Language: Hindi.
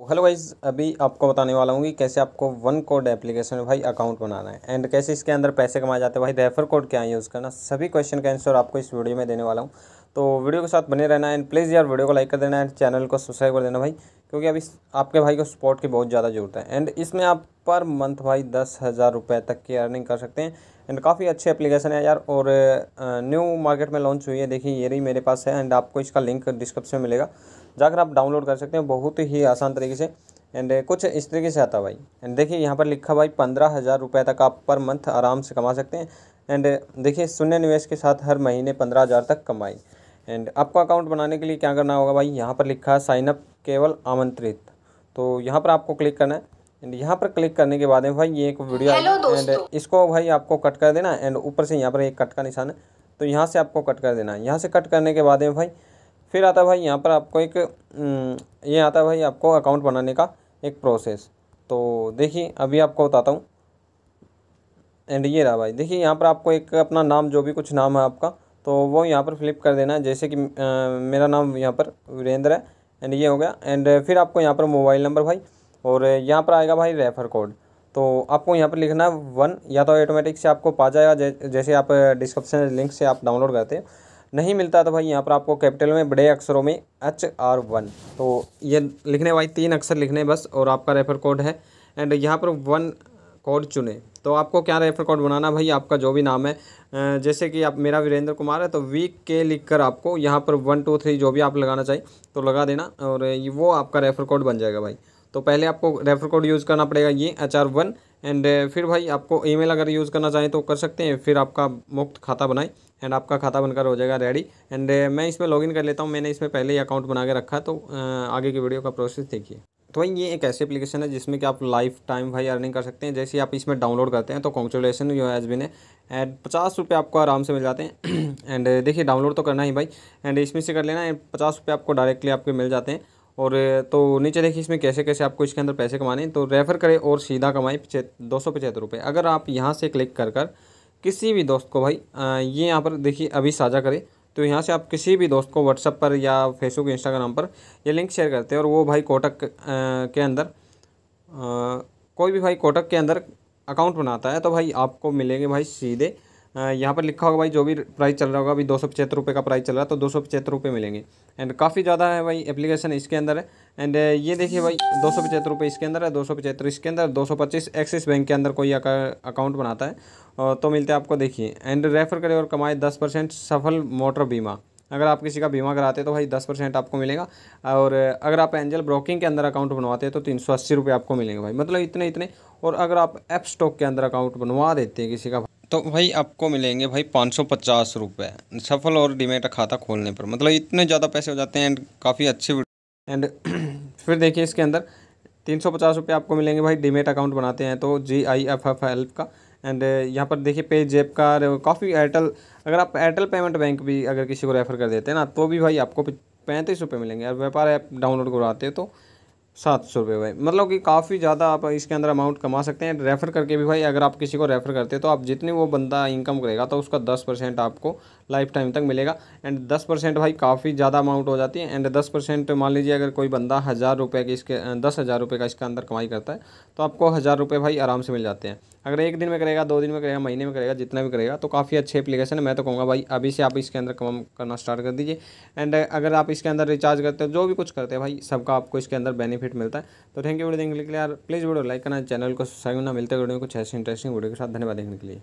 तो हेलो गाइज अभी आपको बताने वाला हूँ कि कैसे आपको वन कोड एप्लीकेशन में भाई अकाउंट बनाना है एंड कैसे इसके अंदर पैसे कमाए जाते हैं भाई रेफर कोड क्या यूज़ करना सभी क्वेश्चन का आंसर आपको इस वीडियो में देने वाला हूँ तो वीडियो के साथ बने रहना एंड प्लीज़ यार वीडियो को लाइक कर देना एंड चैनल को सब्सक्राइब कर देना भाई क्योंकि अभी आपके भाई को सपोर्ट की बहुत ज़्यादा ज़रूरत है एंड इसमें आप पर मंथ भाई दस हज़ार रुपये तक की अर्निंग कर सकते हैं एंड काफ़ी अच्छे एप्लीकेशन है यार और न्यू मार्केट में लॉन्च हुई है देखिए ये रही मेरे पास है एंड आपको इसका लिंक डिस्क्रिप्शन में मिलेगा जाकर आप डाउनलोड कर सकते हैं बहुत ही आसान तरीके से एंड uh, कुछ इस तरीके से आता भाई एंड देखिए यहाँ पर लिखा भाई पंद्रह हज़ार रुपये तक आप पर मंथ आराम से कमा सकते हैं एंड uh, देखिए शून्य निवेश के साथ हर महीने पंद्रह हज़ार तक कमाई एंड आपको अकाउंट बनाने के लिए क्या करना होगा भाई यहाँ पर लिखा है साइनअप केवल आमंत्रित तो यहाँ पर आपको क्लिक करना है एंड यहाँ पर क्लिक करने के बाद में भाई ये एक वीडियो एंड इसको भाई आपको कट कर देना एंड ऊपर से यहाँ पर एक कट का निशान है तो यहाँ से आपको कट कर देना है यहाँ से कट करने के बाद में भाई फिर आता है भाई यहाँ पर आपको एक हम्म, ये आता है भाई आपको अकाउंट बनाने का एक प्रोसेस तो देखिए अभी आपको बताता हूँ एंड ये रहा भाई देखिए यहाँ पर आपको एक अपना नाम जो भी कुछ नाम है आपका तो वो यहाँ पर फ्लिप कर देना है जैसे कि आ, मेरा नाम यहाँ पर वीरेंद्र है एंड ये हो गया एंड फिर आपको यहाँ पर मोबाइल नंबर भाई और यहाँ पर आएगा भाई रेफ़र कोड तो आपको यहाँ पर लिखना है वन या तो ऑटोमेटिक से आपको पा जाएगा जै, जैसे आप डिस्क्रिप्शन लिंक से आप डाउनलोड करते हैं नहीं मिलता तो भाई यहाँ पर आपको कैपिटल में बड़े अक्षरों में एच आर वन तो ये लिखने भाई तीन अक्षर लिखने बस और आपका रेफर कोड है एंड यहाँ पर वन कोड चुने तो आपको क्या रेफर कोड बनाना भाई आपका जो भी नाम है जैसे कि आप मेरा वीरेंद्र कुमार है तो वी के लिख कर आपको यहाँ पर वन टू थ्री जो भी आप लगाना चाहिए तो लगा देना और वो आपका रेफर कोड बन जाएगा भाई तो पहले आपको रेफर कोड यूज़ करना पड़ेगा ये H R one and uh, फिर भाई आपको ईमेल अगर यूज़ करना चाहें तो कर सकते हैं फिर आपका मुफ्त खाता बनाएं एंड आपका खाता बनकर हो जाएगा रेडी एंड uh, मैं इसमें लॉगिन कर लेता हूँ मैंने इसमें पहले ही अकाउंट बना के रखा तो uh, आगे की वीडियो का प्रोसेस देखिए तो भाई ये एक ऐसी एप्लीकेशन है जिसमें कि आप लाइफ टाइम भाई अर्निंग कर सकते हैं जैसे आप इसमें डाउनलोड करते हैं तो कॉन्चुलेसन यू एच एज बिन एंड पचास रुपये आपको आराम से मिल जाते हैं एंड देखिए डाउनलोड तो करना ही भाई एंड इसमें से कर लेना एंड पचास रुपये आपको डायरेक्टली आपके मिल जाते हैं और तो नीचे देखिए इसमें कैसे कैसे आपको इसके अंदर पैसे कमाने तो रेफ़र करें और सीधा कमाएँ दो सौ पचहत्तर रुपये अगर आप यहाँ से क्लिक कर कर किसी भी दोस्त को भाई ये यहाँ पर देखिए अभी साझा करें तो यहाँ से आप किसी भी दोस्त को व्हाट्सअप पर या फेसबुक इंस्टाग्राम पर ये लिंक शेयर करते हैं और वो भाई कोटक के अंदर कोई भी भाई कोटक के अंदर अकाउंट बनाता है तो भाई आपको मिलेंगे भाई सीधे यहाँ पर लिखा होगा भाई जो भी प्राइस चल रहा होगा अभी दो सौ पचहत्तर रुपये का प्राइस चल रहा है तो दो सौ पचहत्तर रुपये मिलेंगे एंड काफ़ी ज़्यादा है भाई एप्लीकेशन इसके अंदर है एंड ये देखिए भाई दो सौ पचहत्तर रुपये इसके अंदर है दो सौ पचहत्तर इसके अंदर दो सौ पच्चीस एक्सिस बैंक के अंदर कोई अकाउंट बनाता है और तो मिलते हैं आपको देखिए एंड रेफ़र करें और कमाए दस परसेंट सफल मोटर बीमा अगर आप किसी का बीमा कराते हैं तो भाई दस परसेंट आपको मिलेगा और अगर आप एंजल ब्रोकिंग के अंदर अकाउंट बनवाते हैं तो तीन सौ अस्सी रुपये आपको मिलेंगे भाई मतलब इतने इतने और अगर आप ऐप स्टॉक के अंदर अकाउंट बनवा देते हैं किसी का तो भाई आपको मिलेंगे भाई पाँच सौ पचास रुपये सफल और डीमेट खाता खोलने पर मतलब इतने ज़्यादा पैसे हो जाते हैं एंड काफ़ी अच्छे एंड फिर देखिए इसके अंदर तीन सौ पचास रुपये आपको मिलेंगे भाई डीमेट अकाउंट बनाते हैं तो G I F F help का एंड यहाँ पर देखिए पे जेप का काफ़ी एयरटेल अगर आप एयरटेल पेमेंट बैंक भी अगर किसी को रेफ़र कर देते हैं ना तो भी भाई आपको पैंतीस रुपये मिलेंगे अगर व्यापार ऐप डाउनलोड करवाते हो तो सात सौ रुपये भाई मतलब कि काफ़ी ज़्यादा आप इसके अंदर अमाउंट कमा सकते हैं रेफ़र करके भी भाई अगर आप किसी को रेफ़र करते हैं तो आप जितने वो बंदा इनकम करेगा तो उसका दस परसेंट आपको लाइफ टाइम तक मिलेगा एंड दस परसेंट भाई काफ़ी ज़्यादा अमाउंट हो जाती है एंड दस परसेंट मान लीजिए अगर कोई बंदा हज़ार रुपये की इसके दस हज़ार रुपये का इसके अंदर कमाई करता है तो आपको हज़ार रुपये भाई आराम से मिल जाते हैं अगर एक दिन में करेगा दो दिन में करेगा महीने में करेगा जितना भी करेगा तो काफ़ी अच्छे एप्लीकेशन है मैं तो कहूँगा भाई अभी से आप इसके अंदर कम करना स्टार्ट कर दीजिए एंड अगर आप इसके अंदर रिचार्ज करते हो जो भी कुछ करते हैं भाई सबका आपको इसके अंदर बेनिफिट बेनिफिट मिलता है तो थैंक यू वीडियो देखने के लिए यार प्लीज़ वीडियो लाइक करना चैनल को सब्सक्राइब करना मिलते वीडियो कुछ ऐसी इंटरेस्टिंग वीडियो के साथ धन्यवाद देखने के लिए